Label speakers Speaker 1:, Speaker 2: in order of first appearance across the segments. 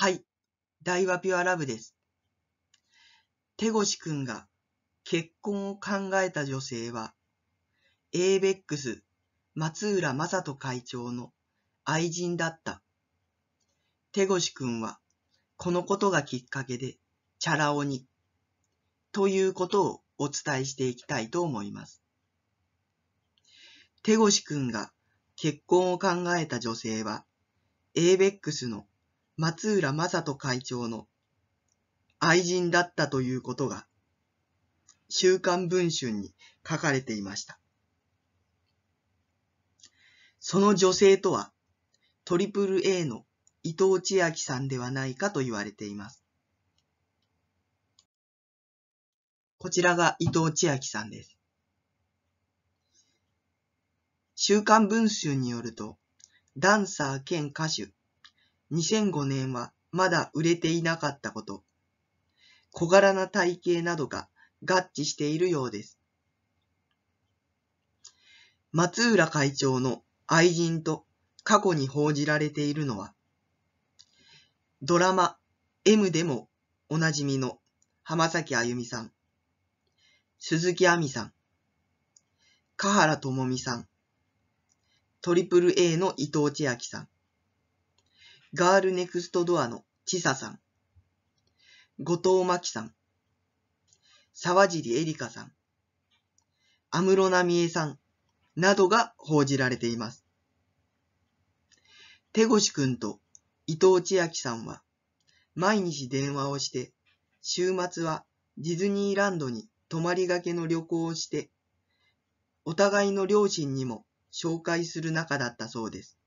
Speaker 1: はい、大和ピュアラブです。手越くんが結婚を考えた女性は、エベックス松浦正人会長の愛人だった。手越くんは、このことがきっかけで、チャラ男に、ということをお伝えしていきたいと思います。手越くんが結婚を考えた女性は、エベックスの松浦正人会長の愛人だったということが、週刊文春に書かれていました。その女性とは、トリプル a の伊藤千秋さんではないかと言われています。こちらが伊藤千秋さんです。週刊文春によると、ダンサー兼歌手、2005年はまだ売れていなかったこと、小柄な体型などが合致しているようです。松浦会長の愛人と過去に報じられているのは、ドラマ M でもおなじみの浜崎あゆみさん、鈴木亜美さん、香原朋美さん、トリプル a の伊藤千明さん、ガールネクストドアのちささん、後藤真希さん、沢尻エリカさん、安室奈美恵さんなどが報じられています。手越くんと伊藤千秋さんは毎日電話をして、週末はディズニーランドに泊まりがけの旅行をして、お互いの両親にも紹介する仲だったそうです。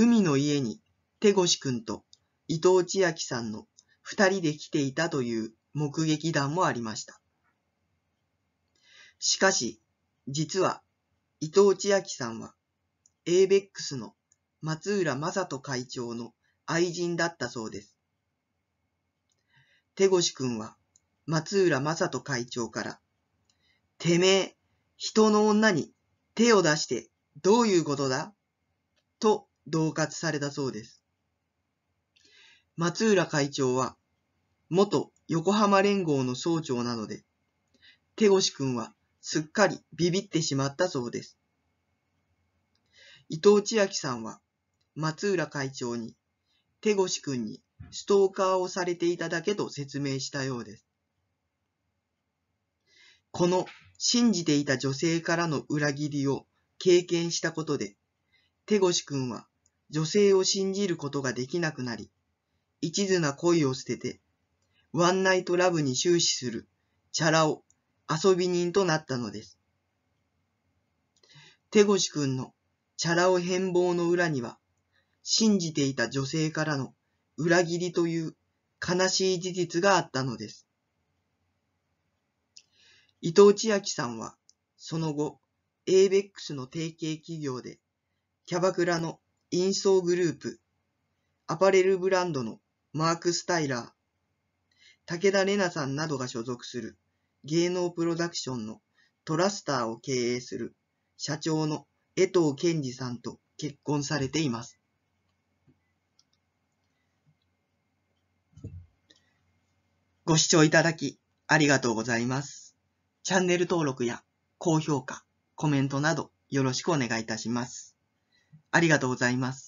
Speaker 1: 海の家に手越くんと伊藤千秋さんの二人で来ていたという目撃談もありました。しかし、実は伊藤千秋さんは ABEX の松浦正人会長の愛人だったそうです。手越くんは松浦正人会長から、てめえ、人の女に手を出してどういうことだと同活されたそうです。松浦会長は、元横浜連合の総長なので、手越くんはすっかりビビってしまったそうです。伊藤千秋さんは、松浦会長に、手越くんにストーカーをされていただけと説明したようです。この信じていた女性からの裏切りを経験したことで、手越くんは女性を信じることができなくなり、一途な恋を捨てて、ワンナイトラブに終始する、チャラを遊び人となったのです。手越くんのチャラ男変貌の裏には、信じていた女性からの裏切りという悲しい事実があったのです。伊藤千秋さんは、その後、エイベックスの提携企業で、キャバクラのインソーグループ、アパレルブランドのマーク・スタイラー、武田玲奈さんなどが所属する芸能プロダクションのトラスターを経営する社長の江藤健二さんと結婚されています。ご視聴いただきありがとうございます。チャンネル登録や高評価、コメントなどよろしくお願いいたします。ありがとうございます。